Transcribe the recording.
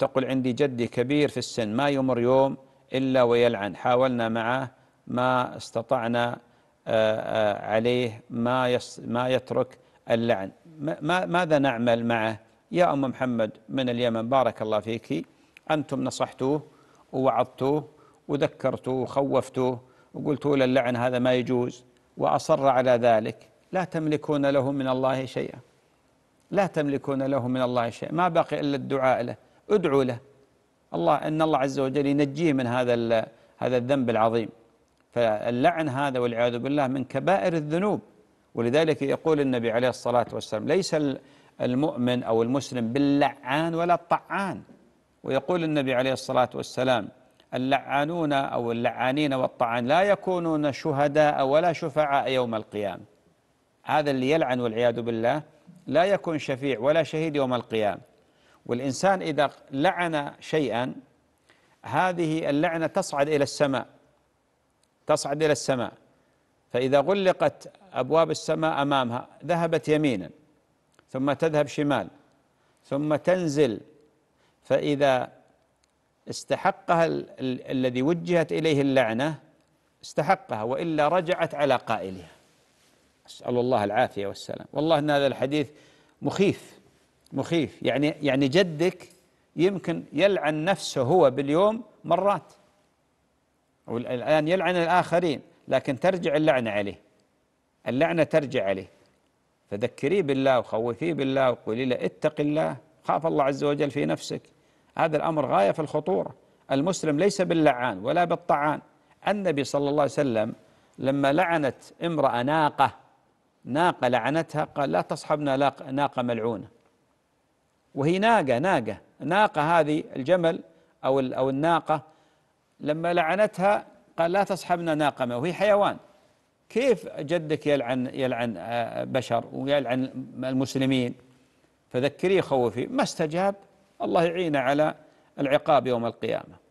تقول عندي جدي كبير في السن ما يمر يوم إلا ويلعن حاولنا معه ما استطعنا آه، آه، عليه ما ما يترك اللعن ما ماذا نعمل معه يا أم محمد من اليمن بارك الله فيك أنتم نصحتوه ووعظتوه وذكرتوه وخوفتوه وقلتوا له اللعن هذا ما يجوز وأصر على ذلك لا تملكون له من الله شيئا لا تملكون له من الله شيئا ما بقي إلا الدعاء له ادعو له الله ان الله عز وجل ينجيه من هذا هذا الذنب العظيم فاللعن هذا والعياذ بالله من كبائر الذنوب ولذلك يقول النبي عليه الصلاه والسلام ليس المؤمن او المسلم باللعان ولا الطعان ويقول النبي عليه الصلاه والسلام اللعانون او اللعانين والطعان لا يكونون شهداء ولا شفعاء يوم القيامه هذا اللي يلعن والعياذ بالله لا يكون شفيع ولا شهيد يوم القيامه والإنسان إذا لعن شيئا هذه اللعنة تصعد إلى السماء تصعد إلى السماء فإذا غلقت أبواب السماء أمامها ذهبت يمينا ثم تذهب شمال ثم تنزل فإذا استحقها ال ال الذي وجهت إليه اللعنة استحقها وإلا رجعت على قائلها أسأل الله العافية والسلام والله إن هذا الحديث مخيف مخيف يعني يعني جدك يمكن يلعن نفسه هو باليوم مرات والآن يلعن الآخرين لكن ترجع اللعنة عليه اللعنة ترجع عليه فذكريه بالله وخوفيه بالله وقولي له اتق الله خاف الله عز وجل في نفسك هذا الأمر غاية في الخطورة المسلم ليس باللعان ولا بالطعان النبي صلى الله عليه وسلم لما لعنت امرأة ناقة ناقة لعنتها قال لا تصحبنا ناقة ملعونة وهي ناقة ناقة ناقة هذه الجمل أو أو الناقة لما لعنتها قال لا تصحبنا ما وهي حيوان كيف جدك يلعن يلعن آه، بشر ويلعن المسلمين فذكريه خوفي ما استجاب الله يعينه على العقاب يوم القيامه